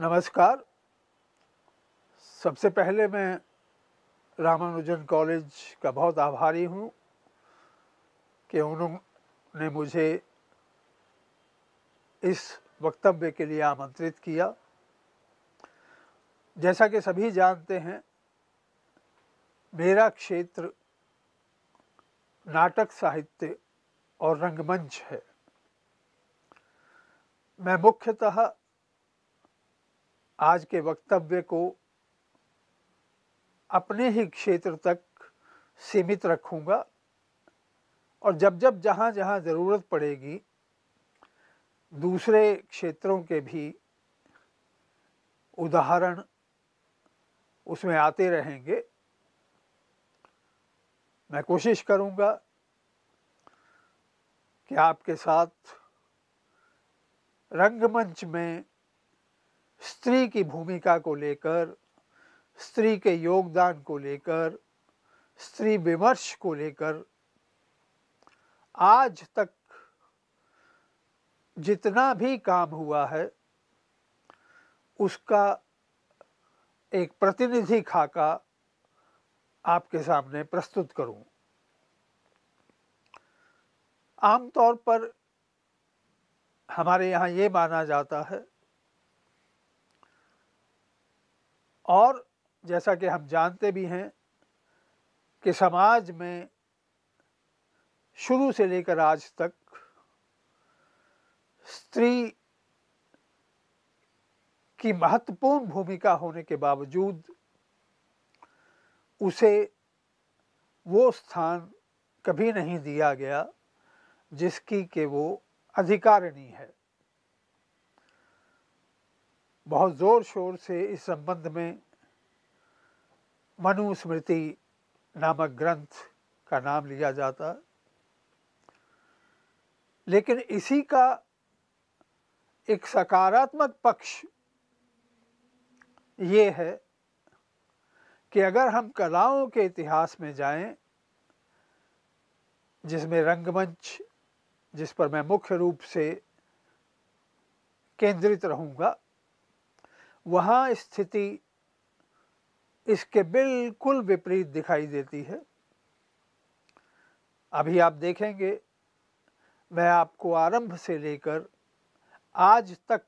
नमस्कार सबसे पहले मैं रामानुजन कॉलेज का बहुत आभारी हूँ कि उन्होंने मुझे इस वक्तव्य के लिए आमंत्रित किया जैसा कि सभी जानते हैं मेरा क्षेत्र नाटक साहित्य और रंगमंच है मैं मुख्यतः आज के वक्तव्य को अपने ही क्षेत्र तक सीमित रखूंगा और जब जब जहाँ जहाँ ज़रूरत पड़ेगी दूसरे क्षेत्रों के भी उदाहरण उसमें आते रहेंगे मैं कोशिश करूंगा कि आपके साथ रंगमंच में स्त्री की भूमिका को लेकर स्त्री के योगदान को लेकर स्त्री विमर्श को लेकर आज तक जितना भी काम हुआ है उसका एक प्रतिनिधि खाका आपके सामने प्रस्तुत करूं। आमतौर पर हमारे यहाँ ये माना जाता है और जैसा कि हम जानते भी हैं कि समाज में शुरू से लेकर आज तक स्त्री की महत्वपूर्ण भूमिका होने के बावजूद उसे वो स्थान कभी नहीं दिया गया जिसकी के वो अधिकारिणी है बहुत ज़ोर शोर से इस संबंध में मनुस्मृति नामक ग्रंथ का नाम लिया जाता लेकिन इसी का एक सकारात्मक पक्ष ये है कि अगर हम कलाओं के इतिहास में जाएं जिसमें रंगमंच जिस पर मैं मुख्य रूप से केंद्रित रहूंगा वहाँ स्थिति इसके बिल्कुल विपरीत दिखाई देती है अभी आप देखेंगे मैं आपको आरंभ से लेकर आज तक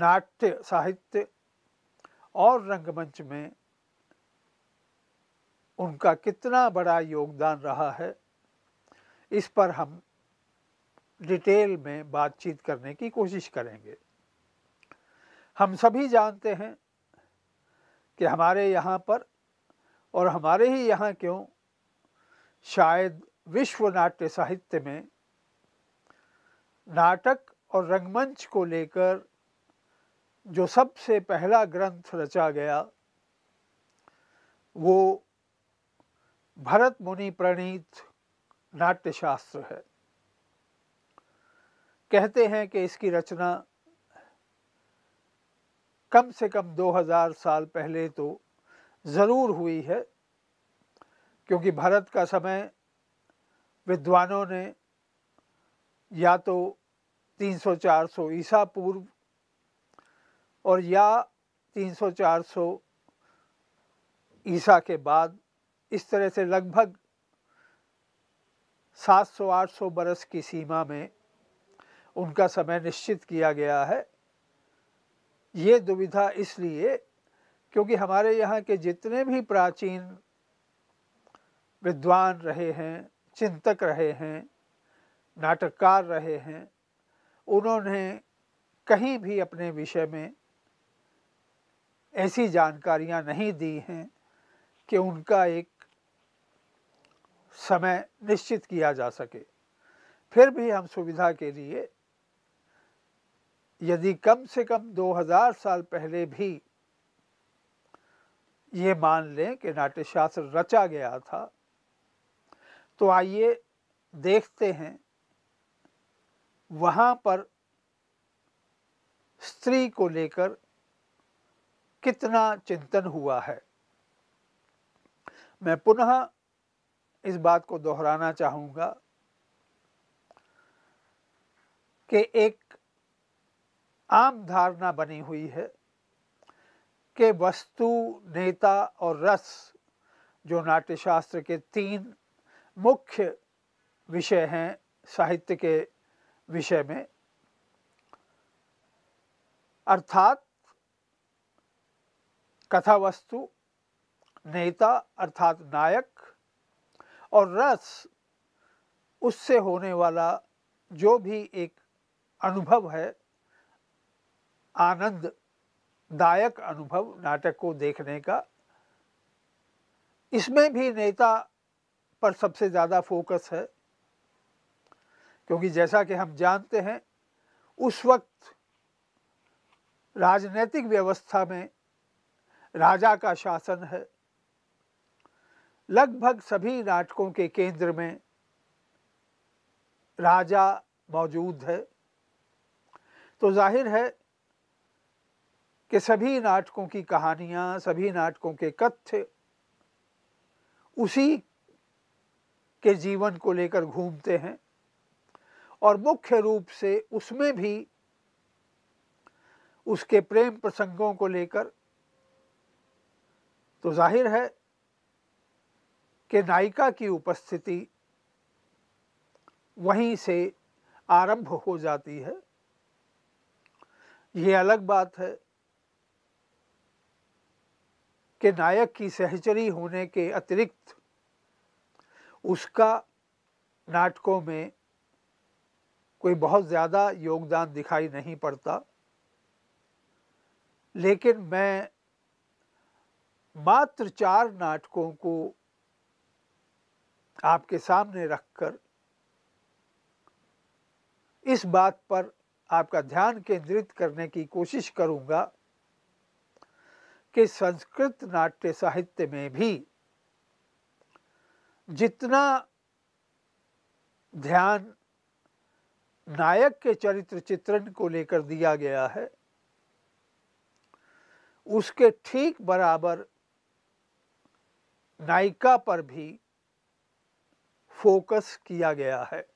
नाट्य साहित्य और रंगमंच में उनका कितना बड़ा योगदान रहा है इस पर हम डिटेल में बातचीत करने की कोशिश करेंगे हम सभी जानते हैं कि हमारे यहाँ पर और हमारे ही यहाँ क्यों शायद विश्व नाट्य साहित्य में नाटक और रंगमंच को लेकर जो सबसे पहला ग्रंथ रचा गया वो भरत मुनि प्रणीत नाट्यशास्त्र है कहते हैं कि इसकी रचना कम से कम 2000 साल पहले तो ज़रूर हुई है क्योंकि भारत का समय विद्वानों ने या तो 300-400 ईसा पूर्व और या 300-400 ईसा के बाद इस तरह से लगभग 700-800 बरस की सीमा में उनका समय निश्चित किया गया है ये दुविधा इसलिए क्योंकि हमारे यहाँ के जितने भी प्राचीन विद्वान रहे हैं चिंतक रहे हैं नाटककार रहे हैं उन्होंने कहीं भी अपने विषय में ऐसी जानकारियाँ नहीं दी हैं कि उनका एक समय निश्चित किया जा सके फिर भी हम सुविधा के लिए यदि कम से कम 2000 साल पहले भी ये मान लें कि नाट्यशास्त्र रचा गया था तो आइए देखते हैं वहाँ पर स्त्री को लेकर कितना चिंतन हुआ है मैं पुनः इस बात को दोहराना चाहूँगा कि एक आम धारणा बनी हुई है कि वस्तु नेता और रस जो नाट्यशास्त्र के तीन मुख्य विषय हैं साहित्य के विषय में अर्थात कथा वस्तु नेता अर्थात नायक और रस उससे होने वाला जो भी एक अनुभव है आनंददायक अनुभव नाटक को देखने का इसमें भी नेता पर सबसे ज़्यादा फोकस है क्योंकि जैसा कि हम जानते हैं उस वक्त राजनीतिक व्यवस्था में राजा का शासन है लगभग सभी नाटकों के केंद्र में राजा मौजूद है तो जाहिर है कि सभी नाटकों की कहानियां सभी नाटकों के कथ्य उसी के जीवन को लेकर घूमते हैं और मुख्य रूप से उसमें भी उसके प्रेम प्रसंगों को लेकर तो जाहिर है कि नायिका की उपस्थिति वहीं से आरंभ हो जाती है ये अलग बात है के नायक की सहचरी होने के अतिरिक्त उसका नाटकों में कोई बहुत ज़्यादा योगदान दिखाई नहीं पड़ता लेकिन मैं मात्र चार नाटकों को आपके सामने रखकर इस बात पर आपका ध्यान केंद्रित करने की कोशिश करूंगा कि संस्कृत नाट्य साहित्य में भी जितना ध्यान नायक के चरित्र चित्रण को लेकर दिया गया है उसके ठीक बराबर नायिका पर भी फोकस किया गया है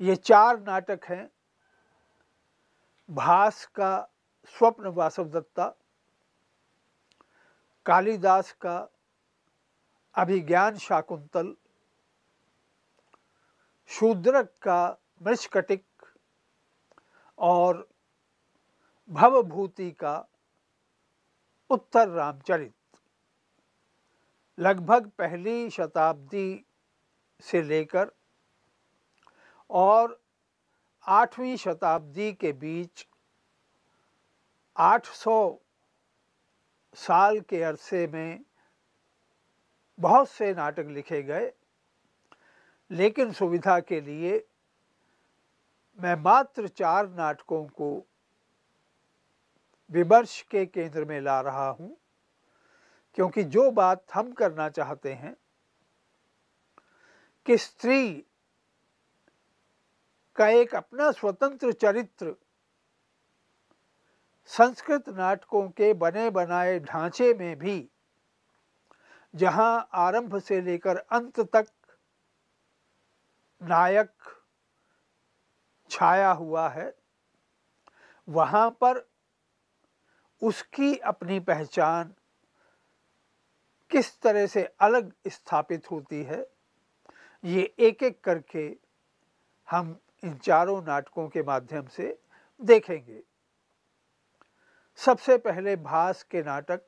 ये चार नाटक हैं भास का स्वप्न वासव दत्ता कालिदास का अभिज्ञान शाकुंतल शूद्रक का मृषकटिक और भवभूति का उत्तर रामचरित लगभग पहली शताब्दी से लेकर और आठवीं शताब्दी के बीच 800 साल के अरसे में बहुत से नाटक लिखे गए लेकिन सुविधा के लिए मैं मात्र चार नाटकों को विमर्श के केंद्र में ला रहा हूँ क्योंकि जो बात हम करना चाहते हैं कि स्त्री का एक अपना स्वतंत्र चरित्र संस्कृत नाटकों के बने बनाए ढांचे में भी जहां आरंभ से लेकर अंत तक नायक छाया हुआ है वहां पर उसकी अपनी पहचान किस तरह से अलग स्थापित होती है ये एक एक करके हम इन चारों नाटकों के माध्यम से देखेंगे सबसे पहले भास के नाटक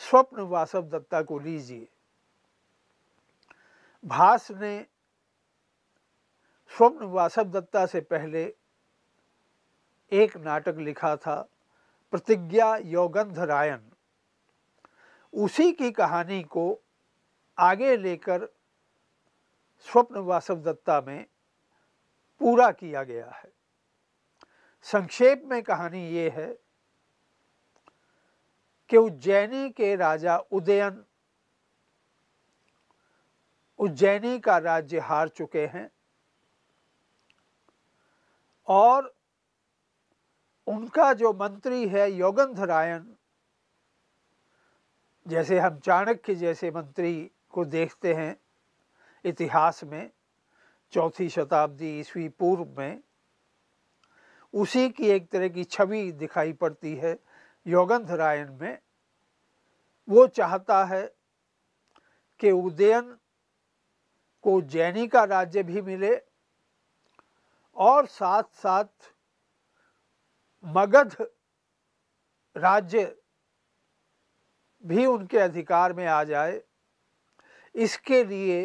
स्वप्न वासव दत्ता को लीजिए भास ने स्वप्न वासव दत्ता से पहले एक नाटक लिखा था प्रतिज्ञा योगंध रायन उसी की कहानी को आगे लेकर स्वप्न वासव दत्ता में पूरा किया गया है संक्षेप में कहानी ये है कि उज्जैनी के राजा उदयन उज्जैनी का राज्य हार चुके हैं और उनका जो मंत्री है योगंधरायन जैसे हम चाणक्य जैसे मंत्री को देखते हैं इतिहास में चौथी शताब्दी ईस्वी पूर्व में उसी की एक तरह की छवि दिखाई पड़ती है रायन में वो चाहता है कि उदयन को जैनी का राज्य भी मिले और साथ साथ मगध राज्य भी उनके अधिकार में आ जाए इसके लिए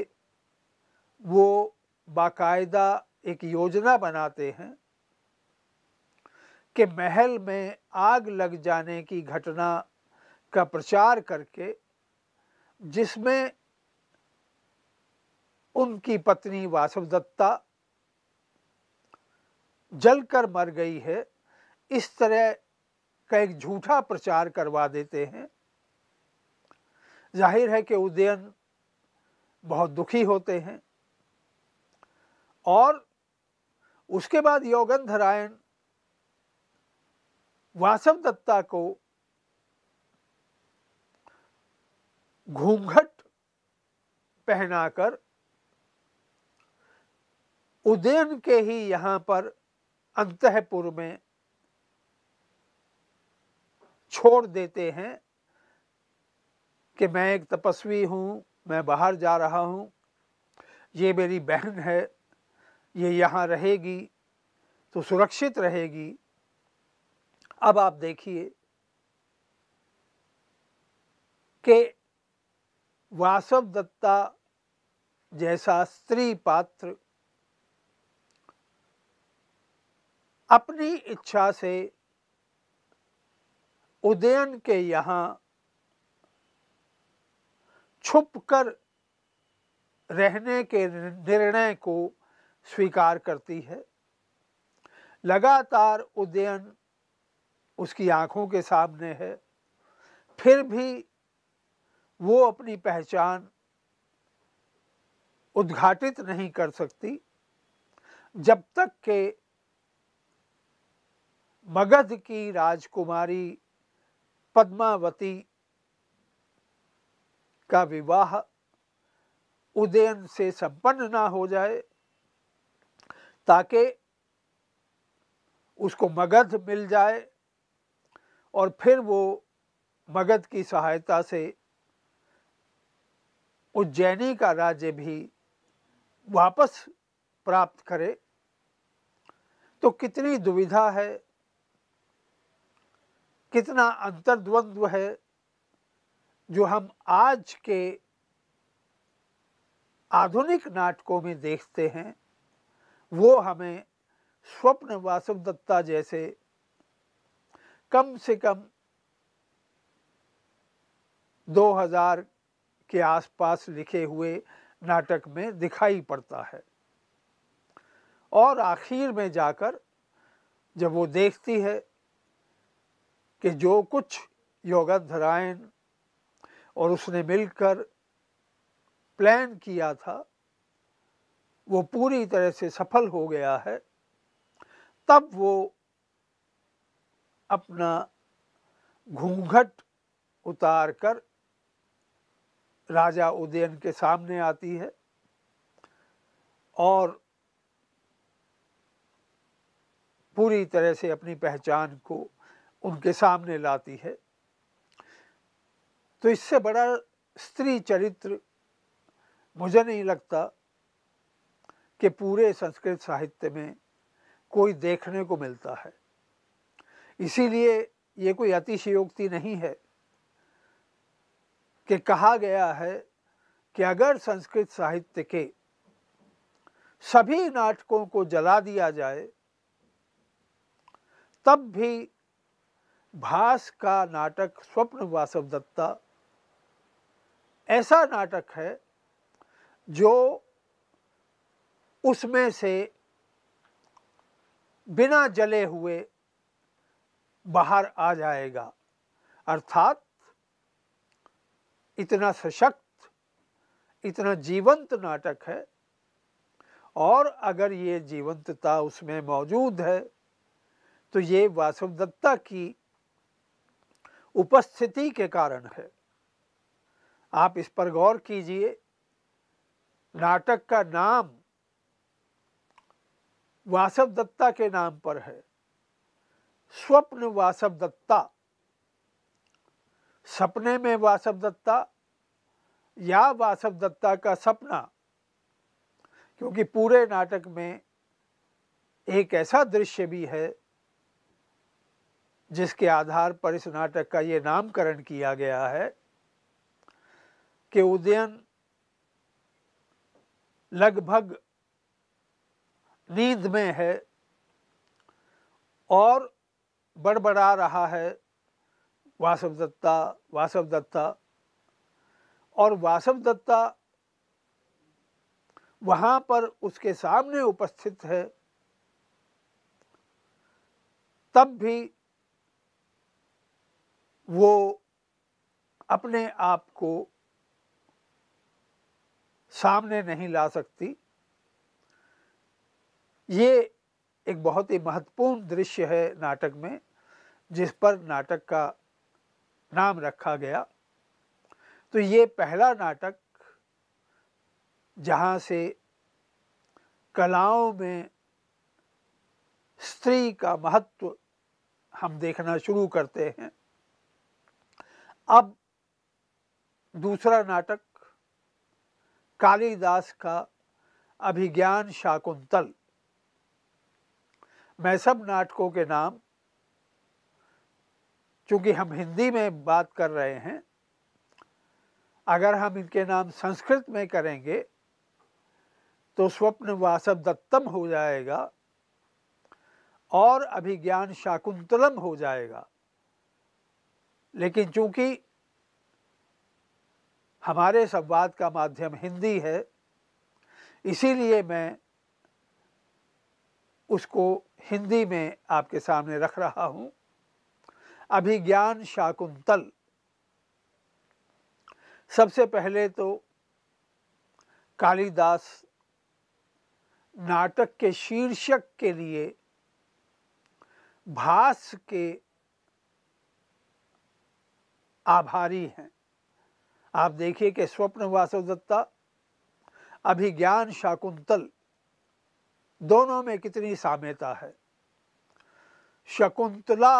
वो बाकायदा एक योजना बनाते हैं के महल में आग लग जाने की घटना का प्रचार करके जिसमें उनकी पत्नी वासवदत्ता जलकर मर गई है इस तरह का एक झूठा प्रचार करवा देते हैं जाहिर है कि उदयन बहुत दुखी होते हैं और उसके बाद धरायण वासव दत्ता को घूंघट पहनाकर उदयन के ही यहाँ पर अंतपुर में छोड़ देते हैं कि मैं एक तपस्वी हूँ मैं बाहर जा रहा हूँ ये मेरी बहन है ये यहाँ रहेगी तो सुरक्षित रहेगी अब आप देखिए कि वासव दत्ता जैसा स्त्री पात्र अपनी इच्छा से उदयन के यहाँ छुपकर रहने के निर्णय को स्वीकार करती है लगातार उदयन उसकी आंखों के सामने है फिर भी वो अपनी पहचान उद्घाटित नहीं कर सकती जब तक के मगध की राजकुमारी पद्मावती का विवाह उदयन से संपन्न ना हो जाए ताकि उसको मगध मिल जाए और फिर वो मगध की सहायता से उज्जैनी का राज्य भी वापस प्राप्त करे तो कितनी दुविधा है कितना अंतर्द्वंद्व है जो हम आज के आधुनिक नाटकों में देखते हैं वो हमें स्वप्न वासुदत्ता जैसे कम से कम 2000 के आसपास लिखे हुए नाटक में दिखाई पड़ता है और आखिर में जाकर जब वो देखती है कि जो कुछ योगाधरायण और उसने मिलकर प्लान किया था वो पूरी तरह से सफल हो गया है तब वो अपना घूंघट उतार कर राजा उदयन के सामने आती है और पूरी तरह से अपनी पहचान को उनके सामने लाती है तो इससे बड़ा स्त्री चरित्र मुझे नहीं लगता कि पूरे संस्कृत साहित्य में कोई देखने को मिलता है इसीलिए ये कोई अतिशयोक्ति नहीं है कि कहा गया है कि अगर संस्कृत साहित्य के सभी नाटकों को जला दिया जाए तब भी भास का नाटक स्वप्न वासव दत्ता ऐसा नाटक है जो उसमें से बिना जले हुए बाहर आ जाएगा अर्थात इतना सशक्त इतना जीवंत नाटक है और अगर ये जीवंतता उसमें मौजूद है तो ये वासुदत्ता की उपस्थिति के कारण है आप इस पर गौर कीजिए नाटक का नाम वासव दत्ता के नाम पर है स्वप्न वासव दत्ता सपने में वासव दत्ता या वासव दत्ता का सपना क्योंकि पूरे नाटक में एक ऐसा दृश्य भी है जिसके आधार पर इस नाटक का ये नामकरण किया गया है कि उदयन लगभग नींद में है और बड़बड़ा रहा है वासव दत्ता वासव दत्ता और वासव दत्ता वहाँ पर उसके सामने उपस्थित है तब भी वो अपने आप को सामने नहीं ला सकती ये एक बहुत ही महत्वपूर्ण दृश्य है नाटक में जिस पर नाटक का नाम रखा गया तो ये पहला नाटक जहाँ से कलाओं में स्त्री का महत्व हम देखना शुरू करते हैं अब दूसरा नाटक कालिदास का अभिज्ञान शाकुंतल मैं सब नाटकों के नाम चूंकि हम हिंदी में बात कर रहे हैं अगर हम इनके नाम संस्कृत में करेंगे तो स्वप्न वासव दत्तम हो जाएगा और अभिज्ञान शाकुंतलम हो जाएगा लेकिन चूंकि हमारे संवाद का माध्यम हिंदी है इसीलिए मैं उसको हिंदी में आपके सामने रख रहा हूं अभिज्ञान शाकुंतल सबसे पहले तो कालिदास नाटक के शीर्षक के लिए भास के आभारी हैं आप देखिए कि स्वप्न वासव दत्ता अभिज्ञान शाकुंतल दोनों में कितनी साम्यता है शकुंतला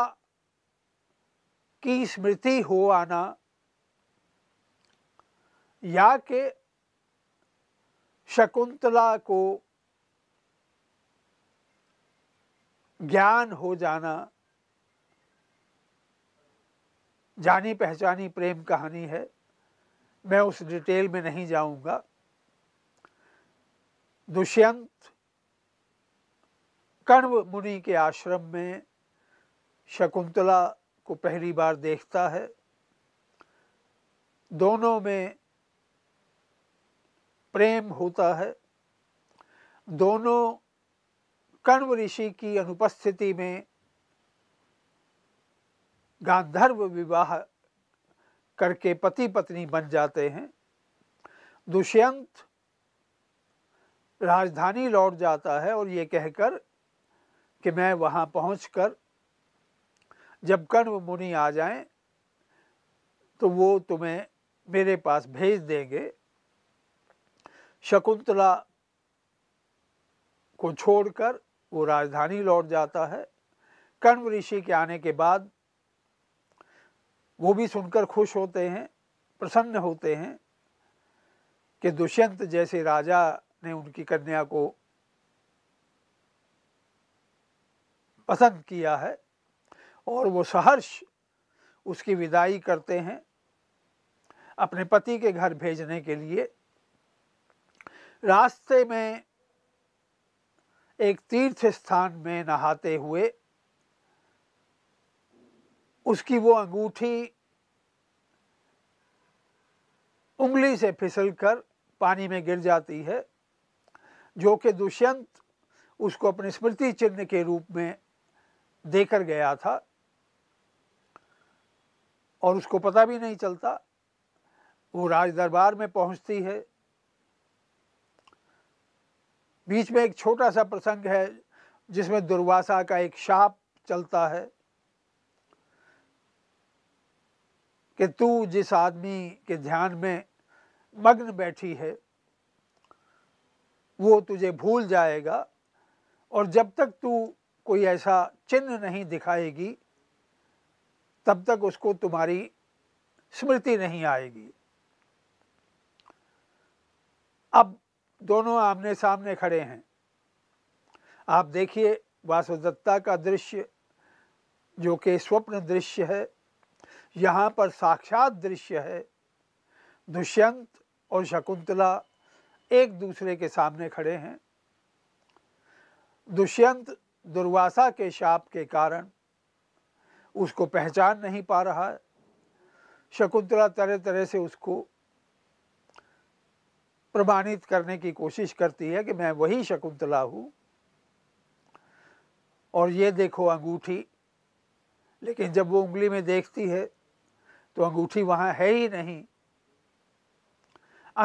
की स्मृति हो आना या के शकुंतला को ज्ञान हो जाना जानी पहचानी प्रेम कहानी है मैं उस डिटेल में नहीं जाऊंगा दुष्यंत कण्व मुनि के आश्रम में शकुंतला को पहली बार देखता है दोनों में प्रेम होता है दोनों कण्व ऋषि की अनुपस्थिति में गांधर्व विवाह करके पति पत्नी बन जाते हैं दुष्यंत राजधानी लौट जाता है और ये कहकर कि मैं वहाँ पहुँच कर जब कर्ण मुनि आ जाएं तो वो तुम्हें मेरे पास भेज देंगे शकुंतला को छोड़कर वो राजधानी लौट जाता है कण्व ऋषि के आने के बाद वो भी सुनकर खुश होते हैं प्रसन्न होते हैं कि दुष्यंत जैसे राजा ने उनकी कन्या को पसंद किया है और वो सहर्ष उसकी विदाई करते हैं अपने पति के घर भेजने के लिए रास्ते में एक तीर्थ स्थान में नहाते हुए उसकी वो अंगूठी उंगली से फिसलकर पानी में गिर जाती है जो कि दुष्यंत उसको अपने स्मृति चिन्ह के रूप में देकर गया था और उसको पता भी नहीं चलता वो राज दरबार में पहुंचती है बीच में एक छोटा सा प्रसंग है जिसमें दुर्वासा का एक शाप चलता है कि तू जिस आदमी के ध्यान में मग्न बैठी है वो तुझे भूल जाएगा और जब तक तू कोई ऐसा चिन्ह नहीं दिखाएगी तब तक उसको तुम्हारी स्मृति नहीं आएगी अब दोनों आमने सामने खड़े हैं आप देखिए वासुदत्ता का दृश्य जो कि स्वप्न दृश्य है यहाँ पर साक्षात दृश्य है दुष्यंत और शकुंतला एक दूसरे के सामने खड़े हैं दुष्यंत दुर्वासा के शाप के कारण उसको पहचान नहीं पा रहा है शकुंतला तरह तरह से उसको प्रमाणित करने की कोशिश करती है कि मैं वही शकुंतला हूँ और ये देखो अंगूठी लेकिन जब वो उंगली में देखती है तो अंगूठी वहाँ है ही नहीं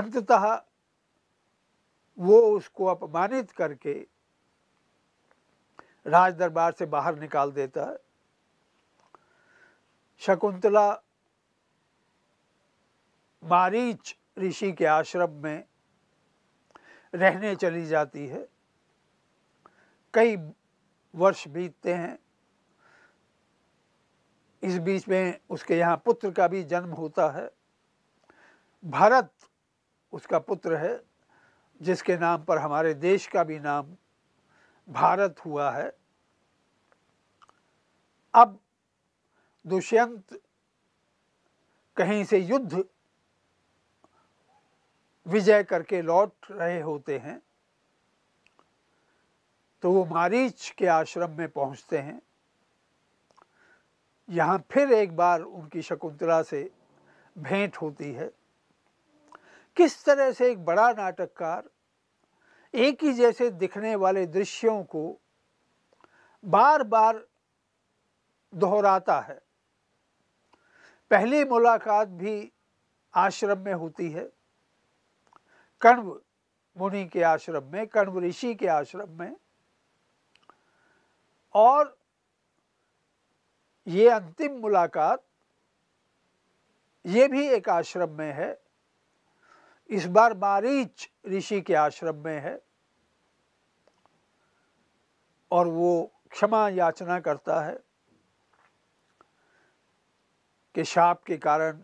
अंततः वो उसको अपमानित करके राज दरबार से बाहर निकाल देता है शकुंतला मारीच ऋषि के आश्रम में रहने चली जाती है कई वर्ष बीतते हैं इस बीच में उसके यहाँ पुत्र का भी जन्म होता है भरत उसका पुत्र है जिसके नाम पर हमारे देश का भी नाम भारत हुआ है अब दुष्यंत कहीं से युद्ध विजय करके लौट रहे होते हैं तो वो मारीच के आश्रम में पहुंचते हैं यहाँ फिर एक बार उनकी शकुंतला से भेंट होती है किस तरह से एक बड़ा नाटककार एक ही जैसे दिखने वाले दृश्यों को बार बार दोहराता है पहली मुलाकात भी आश्रम में होती है कण्व मुनि के आश्रम में कण्व ऋषि के आश्रम में और ये अंतिम मुलाकात ये भी एक आश्रम में है इस बार मारीच ऋषि के आश्रम में है और वो क्षमा याचना करता है कि शाप के कारण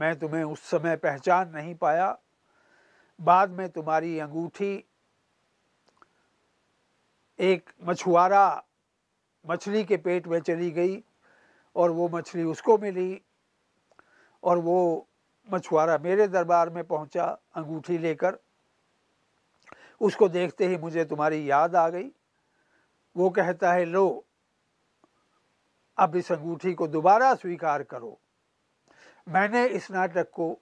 मैं तुम्हें उस समय पहचान नहीं पाया बाद में तुम्हारी अंगूठी एक मछुआरा मछली के पेट में चली गई और वो मछली उसको मिली और वो मछुआरा मेरे दरबार में पहुंचा अंगूठी लेकर उसको देखते ही मुझे तुम्हारी याद आ गई वो कहता है लो अब इस अंगूठी को दोबारा स्वीकार करो मैंने इस नाटक को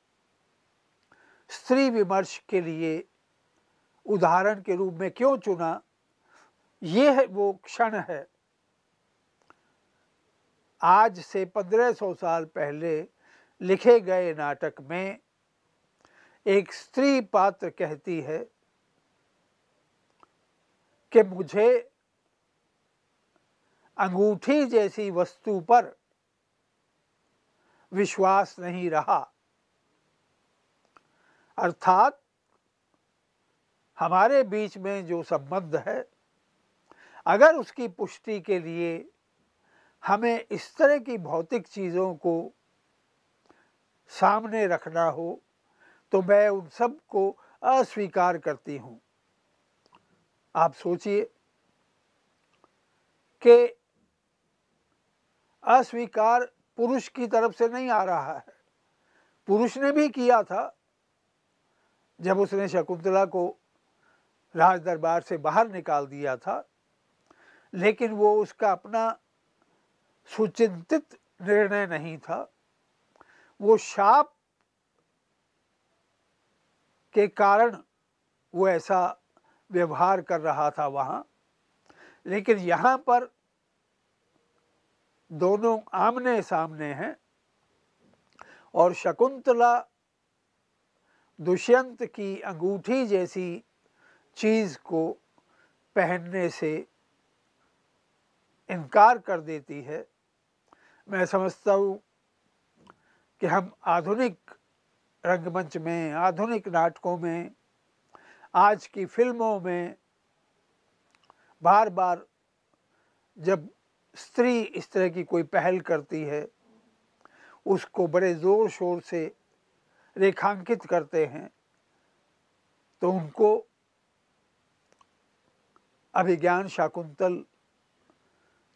स्त्री विमर्श के लिए उदाहरण के रूप में क्यों चुना ये है वो क्षण है आज से पंद्रह सौ साल पहले लिखे गए नाटक में एक स्त्री पात्र कहती है कि मुझे अंगूठी जैसी वस्तु पर विश्वास नहीं रहा अर्थात हमारे बीच में जो संबंध है अगर उसकी पुष्टि के लिए हमें इस तरह की भौतिक चीज़ों को सामने रखना हो तो मैं उन सब को अस्वीकार करती हूँ आप सोचिए कि अस्वीकार पुरुष की तरफ से नहीं आ रहा है पुरुष ने भी किया था जब उसने शकुंतला को राज दरबार से बाहर निकाल दिया था लेकिन वो उसका अपना सुचिंतित निर्णय नहीं था वो शाप के कारण वो ऐसा व्यवहार कर रहा था वहाँ लेकिन यहाँ पर दोनों आमने सामने हैं और शकुंतला दुष्यंत की अंगूठी जैसी चीज़ को पहनने से इनकार कर देती है मैं समझता हूँ कि हम आधुनिक रंगमंच में आधुनिक नाटकों में आज की फिल्मों में बार बार जब स्त्री इस तरह की कोई पहल करती है उसको बड़े ज़ोर शोर से रेखांकित करते हैं तो उनको अभिज्ञान शाकुंतल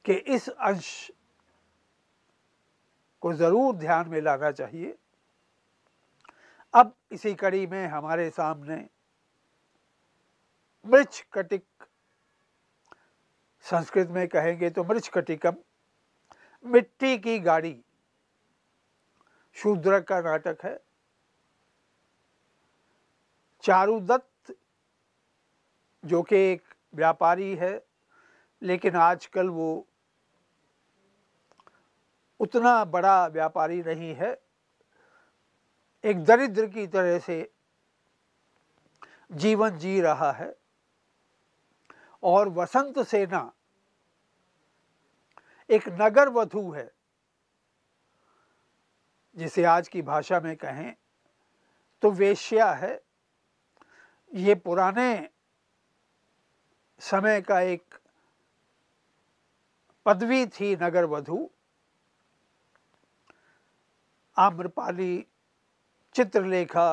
के इस अंश को ज़रूर ध्यान में लाना चाहिए अब इसी कड़ी में हमारे सामने मृच कटिक संस्कृत में कहेंगे तो मृच कटिकम मिट्टी की गाड़ी शूद्र का नाटक है चारुदत्त जो कि एक व्यापारी है लेकिन आजकल वो उतना बड़ा व्यापारी नहीं है एक दरिद्र की तरह से जीवन जी रहा है और वसंत सेना एक नगर वधु है जिसे आज की भाषा में कहें तो वेश्या है ये पुराने समय का एक पदवी थी नगर वधु आम्रपाली चित्रलेखा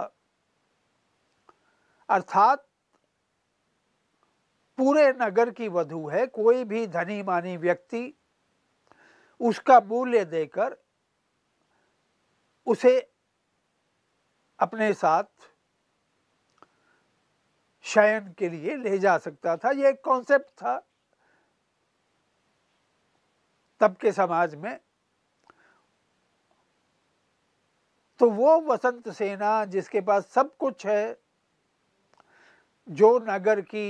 अर्थात पूरे नगर की वधु है कोई भी धनी मानी व्यक्ति उसका मूल्य देकर उसे अपने साथ शयन के लिए ले जा सकता था ये एक कॉन्सेप्ट था तब के समाज में तो वो वसंत सेना जिसके पास सब कुछ है जो नगर की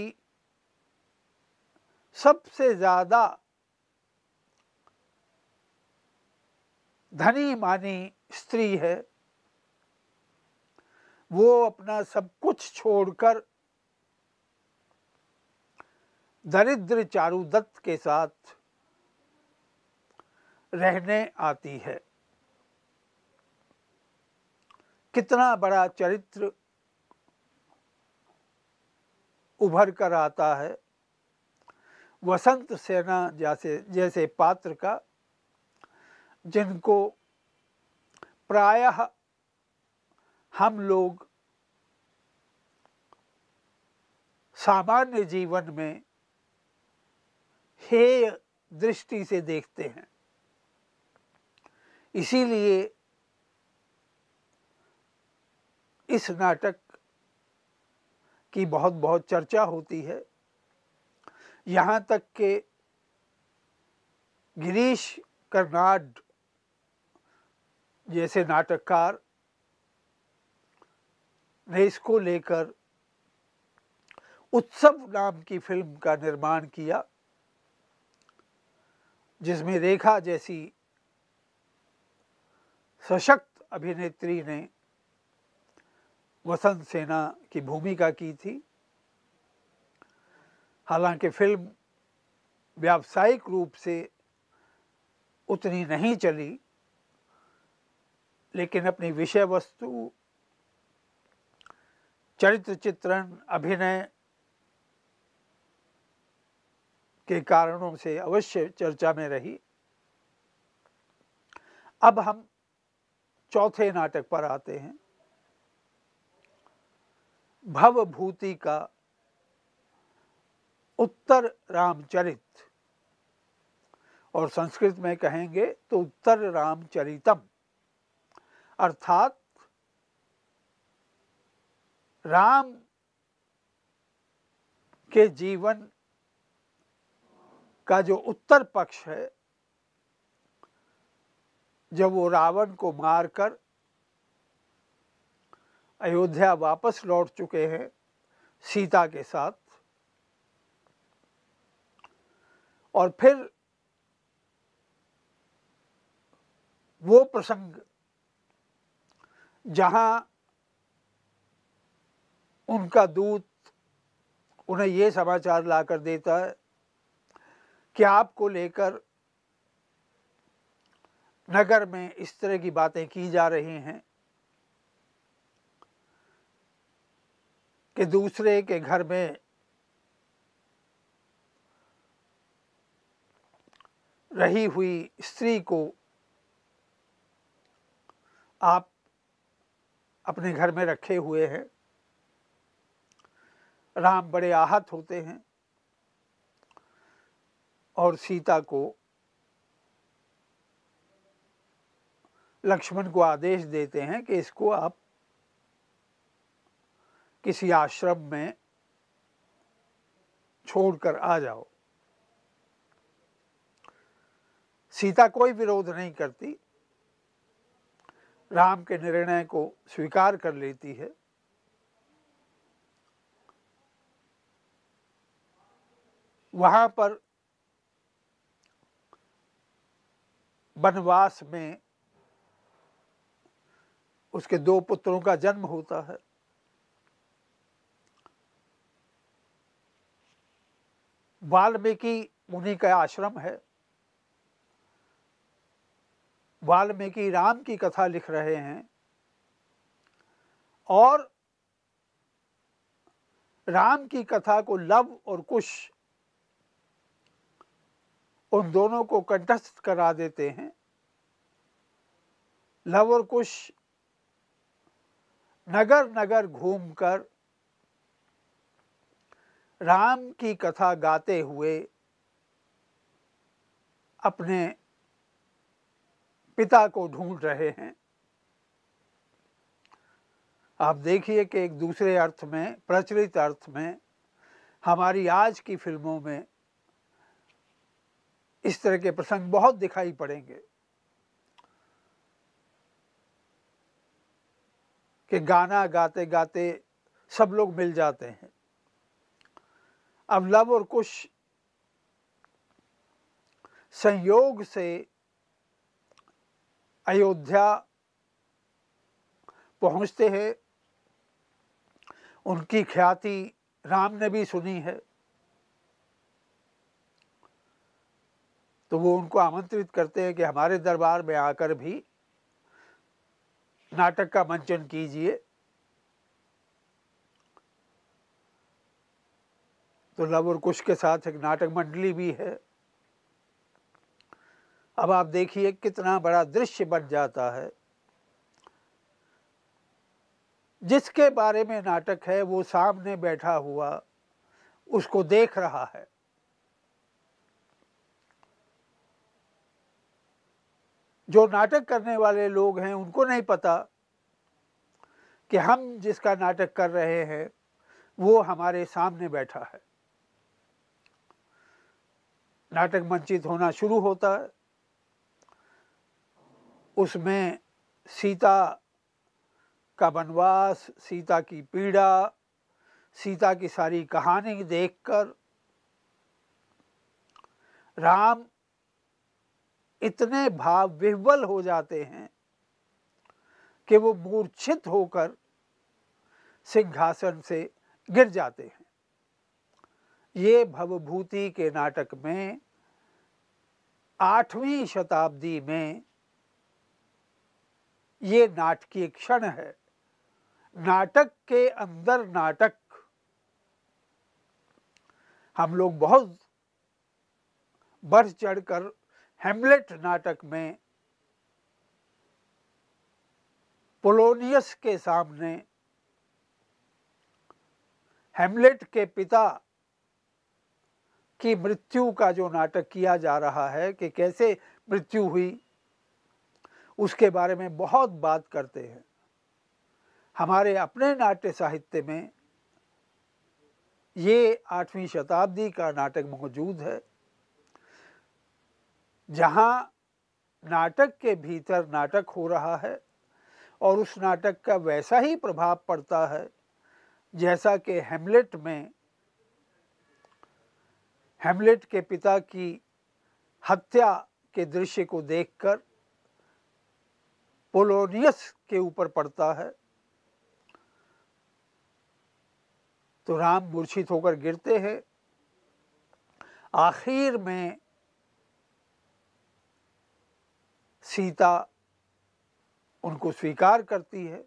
सबसे ज़्यादा धनी मानी स्त्री है वो अपना सब कुछ छोड़कर दरिद्र चारुदत्त के साथ रहने आती है कितना बड़ा चरित्र उभर कर आता है वसंत सेना जैसे जैसे पात्र का जिनको प्रायः हम लोग सामान्य जीवन में हेय दृष्टि से देखते हैं इसीलिए इस नाटक की बहुत बहुत चर्चा होती है यहाँ तक के गिरीश कर्नाड जैसे नाटककार ने इसको लेकर उत्सव नाम की फिल्म का निर्माण किया जिसमें रेखा जैसी सशक्त अभिनेत्री ने वसंत सेना की भूमिका की थी हालांकि फिल्म व्यावसायिक रूप से उतनी नहीं चली लेकिन अपनी विषय वस्तु चरित्र चित्रण अभिनय के कारणों से अवश्य चर्चा में रही अब हम चौथे नाटक पर आते हैं भवभूति का उत्तर रामचरित और संस्कृत में कहेंगे तो उत्तर रामचरितम अर्थात राम के जीवन का जो उत्तर पक्ष है जब वो रावण को मारकर अयोध्या वापस लौट चुके हैं सीता के साथ और फिर वो प्रसंग जहां उनका दूत उन्हें ये समाचार ला कर देता है कि आपको लेकर नगर में इस तरह की बातें की जा रही हैं कि दूसरे के घर में रही हुई स्त्री को आप अपने घर में रखे हुए हैं राम बड़े आहत होते हैं और सीता को लक्ष्मण को आदेश देते हैं कि इसको आप किसी आश्रम में छोड़कर आ जाओ सीता कोई विरोध नहीं करती राम के निर्णय को स्वीकार कर लेती है वहां पर वनवास में उसके दो पुत्रों का जन्म होता है वाल्मीकि मुनि का आश्रम है वाल्मीकि राम की कथा लिख रहे हैं और राम की कथा को लव और कुश उन दोनों को कंटस्थ करा देते हैं लव और कुश नगर नगर घूमकर राम की कथा गाते हुए अपने पिता को ढूंढ रहे हैं आप देखिए कि एक दूसरे अर्थ में प्रचलित अर्थ में हमारी आज की फिल्मों में इस तरह के प्रसंग बहुत दिखाई पड़ेंगे कि गाना गाते गाते सब लोग मिल जाते हैं अब लव और कुश संयोग से अयोध्या पहुँचते हैं उनकी ख्याति राम ने भी सुनी है तो वो उनको आमंत्रित करते हैं कि हमारे दरबार में आकर भी नाटक का मंचन कीजिए तो लव और कुश के साथ एक नाटक मंडली भी है अब आप देखिए कितना बड़ा दृश्य बन जाता है जिसके बारे में नाटक है वो सामने बैठा हुआ उसको देख रहा है जो नाटक करने वाले लोग हैं उनको नहीं पता कि हम जिसका नाटक कर रहे हैं वो हमारे सामने बैठा है नाटक मंचित होना शुरू होता है उसमें सीता का वनवास सीता की पीड़ा सीता की सारी कहानी देखकर राम इतने भाव विह्वल हो जाते हैं कि वो मूर्छित होकर सिंहासन से गिर जाते हैं ये भवभूति के नाटक में आठवीं शताब्दी में ये नाटकीय क्षण है नाटक के अंदर नाटक हम लोग बहुत बढ़ चढ़कर हेमलेट नाटक में पोलोनियस के सामने हेमलेट के पिता की मृत्यु का जो नाटक किया जा रहा है कि कैसे मृत्यु हुई उसके बारे में बहुत बात करते हैं हमारे अपने नाट्य साहित्य में ये आठवीं शताब्दी का नाटक मौजूद है जहाँ नाटक के भीतर नाटक हो रहा है और उस नाटक का वैसा ही प्रभाव पड़ता है जैसा कि हेमलेट में हेमलेट के पिता की हत्या के दृश्य को देखकर पोलोनियस के ऊपर पड़ता है तो राम मूर्छित होकर गिरते हैं आखिर में सीता उनको स्वीकार करती है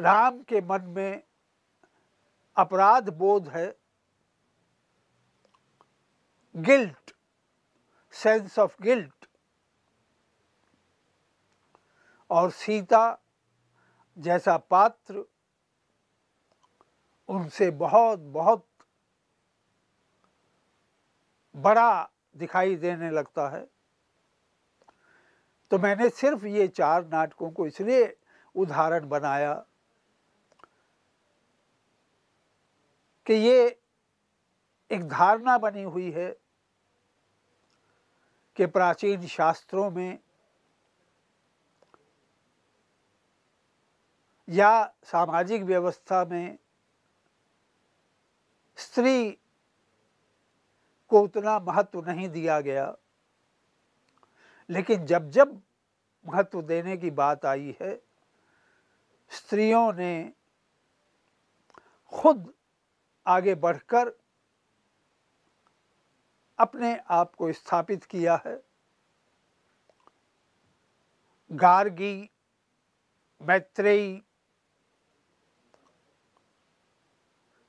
राम के मन में अपराध बोध है गिल्ट सेंस ऑफ गिल्ट और सीता जैसा पात्र उनसे बहुत बहुत बड़ा दिखाई देने लगता है तो मैंने सिर्फ ये चार नाटकों को इसलिए उदाहरण बनाया कि ये एक धारणा बनी हुई है कि प्राचीन शास्त्रों में या सामाजिक व्यवस्था में स्त्री को उतना महत्व नहीं दिया गया लेकिन जब जब महत्व देने की बात आई है स्त्रियों ने खुद आगे बढ़कर अपने आप को स्थापित किया है गार्गी मैत्रेयी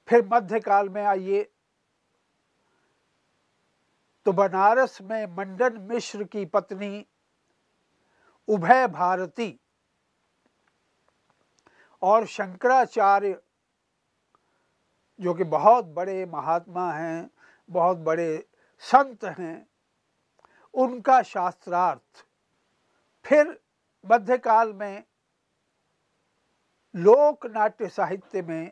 फिर मध्यकाल में आइए तो बनारस में मंडन मिश्र की पत्नी उभय भारती और शंकराचार्य जो कि बहुत बड़े महात्मा हैं बहुत बड़े संत हैं उनका शास्त्रार्थ फिर मध्यकाल में लोक नाट्य साहित्य में